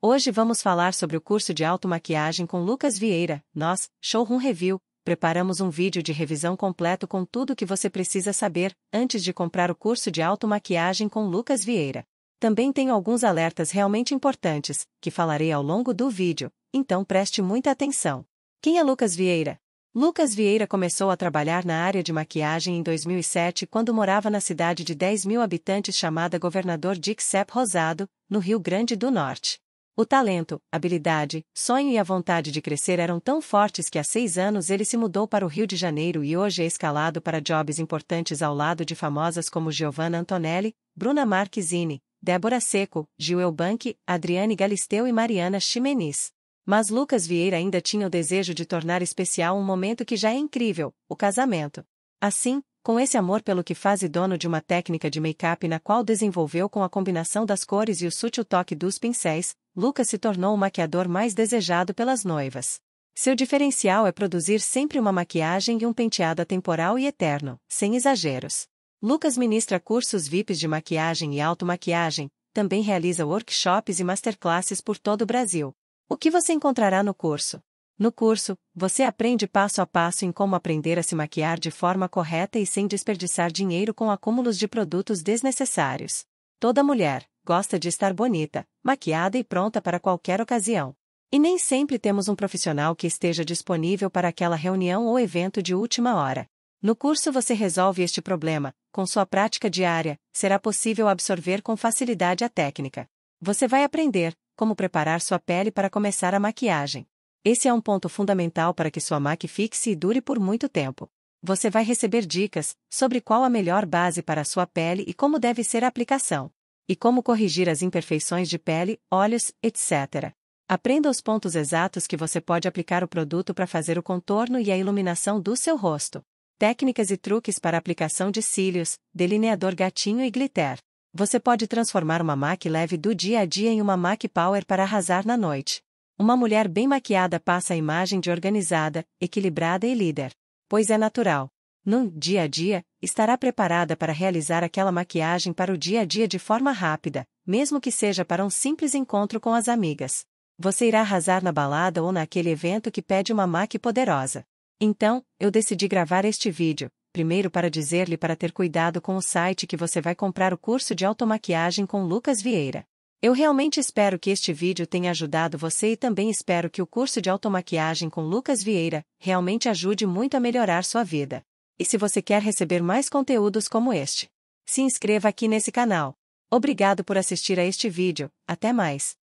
Hoje vamos falar sobre o curso de automaquiagem com Lucas Vieira. Nós, Showroom Review, preparamos um vídeo de revisão completo com tudo o que você precisa saber antes de comprar o curso de automaquiagem com Lucas Vieira. Também tem alguns alertas realmente importantes, que falarei ao longo do vídeo, então preste muita atenção. Quem é Lucas Vieira? Lucas Vieira começou a trabalhar na área de maquiagem em 2007 quando morava na cidade de 10 mil habitantes chamada Governador Dick Sepp Rosado, no Rio Grande do Norte. O talento, habilidade, sonho e a vontade de crescer eram tão fortes que há seis anos ele se mudou para o Rio de Janeiro e hoje é escalado para jobs importantes ao lado de famosas como Giovanna Antonelli, Bruna Marquezine, Débora Seco, Gil Eubank, Adriane Galisteu e Mariana Chimenis. Mas Lucas Vieira ainda tinha o desejo de tornar especial um momento que já é incrível, o casamento. Assim, com esse amor pelo que faz e dono de uma técnica de make-up na qual desenvolveu com a combinação das cores e o sutil toque dos pincéis, Lucas se tornou o maquiador mais desejado pelas noivas. Seu diferencial é produzir sempre uma maquiagem e um penteado atemporal e eterno, sem exageros. Lucas ministra cursos VIPs de maquiagem e automaquiagem, também realiza workshops e masterclasses por todo o Brasil. O que você encontrará no curso? No curso, você aprende passo a passo em como aprender a se maquiar de forma correta e sem desperdiçar dinheiro com acúmulos de produtos desnecessários. Toda mulher, gosta de estar bonita, maquiada e pronta para qualquer ocasião. E nem sempre temos um profissional que esteja disponível para aquela reunião ou evento de última hora. No curso você resolve este problema, com sua prática diária, será possível absorver com facilidade a técnica. Você vai aprender como preparar sua pele para começar a maquiagem. Esse é um ponto fundamental para que sua maqui fixe e dure por muito tempo. Você vai receber dicas sobre qual a melhor base para a sua pele e como deve ser a aplicação e como corrigir as imperfeições de pele, olhos, etc. Aprenda os pontos exatos que você pode aplicar o produto para fazer o contorno e a iluminação do seu rosto. Técnicas e truques para aplicação de cílios, delineador gatinho e glitter. Você pode transformar uma MAC leve do dia a dia em uma MAC Power para arrasar na noite. Uma mulher bem maquiada passa a imagem de organizada, equilibrada e líder. Pois é natural. No dia a dia, estará preparada para realizar aquela maquiagem para o dia a dia de forma rápida, mesmo que seja para um simples encontro com as amigas. Você irá arrasar na balada ou naquele evento que pede uma maqui poderosa. Então, eu decidi gravar este vídeo, primeiro para dizer-lhe para ter cuidado com o site que você vai comprar o curso de automaquiagem com Lucas Vieira. Eu realmente espero que este vídeo tenha ajudado você e também espero que o curso de automaquiagem com Lucas Vieira realmente ajude muito a melhorar sua vida. E se você quer receber mais conteúdos como este, se inscreva aqui nesse canal. Obrigado por assistir a este vídeo, até mais.